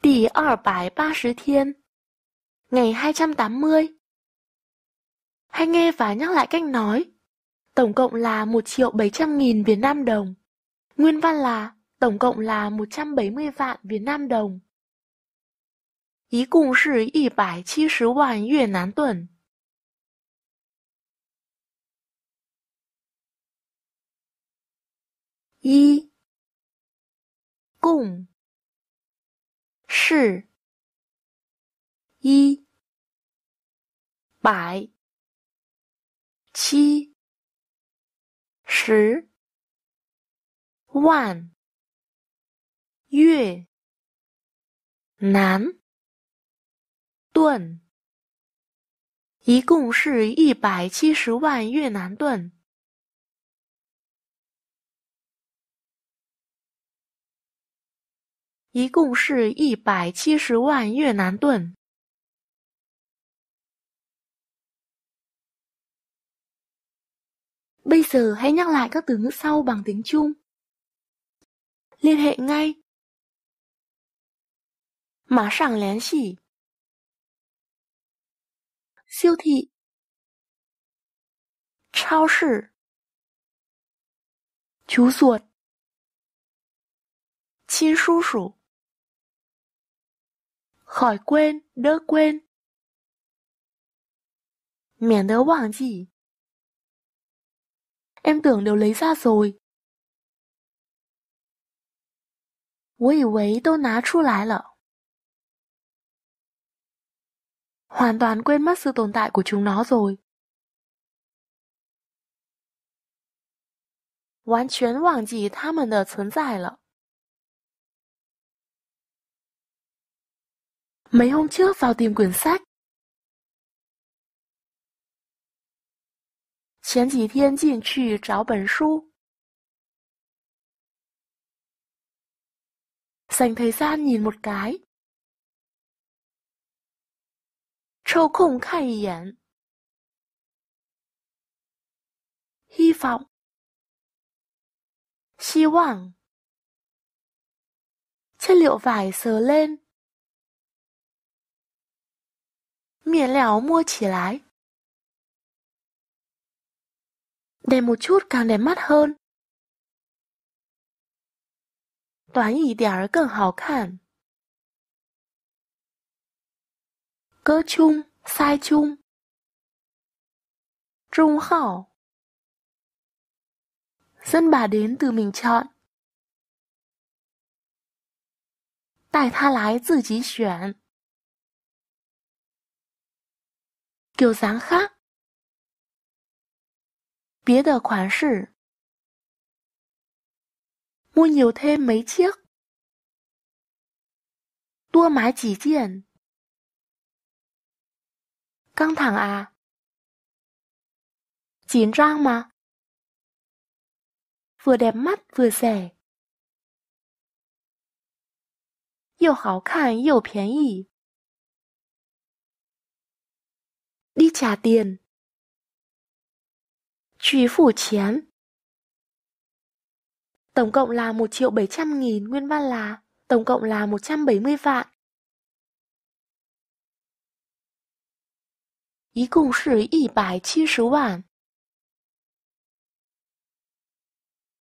第二百八十 thiên Ngày hai trăm tám mươi Hãy nghe và nhắc lại cách nói Tổng cộng là một triệu bảy trăm nghìn Việt Nam đồng Nguyên văn là tổng cộng là một trăm bảy mươi vạn Việt Nam đồng 一共是一百七十万越南盾。一，共。是一百七十万越南盾，一共是一百七十万越南盾。一共是一百七十万越南盾 Bây giờ hãy nhắc lại các từ ngữ sau bằng tiếng Trung. Liên hệ ngay. Mã sàng liên xỉ. Siêu thị. Chao sư. Chú ruột. 亲叔叔。khỏi quên, đỡ quên. Mẻn đỡ quảng chỉ. Em tưởng đều lấy ra rồi. hoàn toàn quên mất sự tồn tại của chúng nó rồi. hoàn 完全忘记它们的存在了。Mấy hôm trước vào tìm quyển dành thời gian nhìn một cái. Châu không khai 眼. Hy vọng. Hy vọng. Chất liệu vải sờ lên. Miệng lẻo mua chỉ lái. Đẹp một chút càng đẹp mắt hơn. 短一点儿更好看。Cơ chung, sai chung. Trung khảo. Dân bà đến từ mình chọn. Tài tha lái tự chí chuyển. 够三哈。别的款式我有台没接，多买几件。刚躺啊，紧张吗？我的妈，đ ẹ 又好看又便宜。trả tiền. Truy phủ chén Tổng cộng là 1 triệu 700 nghìn, nguyên văn là tổng cộng là 170 vạn. Ý cùng sử 170 vạn.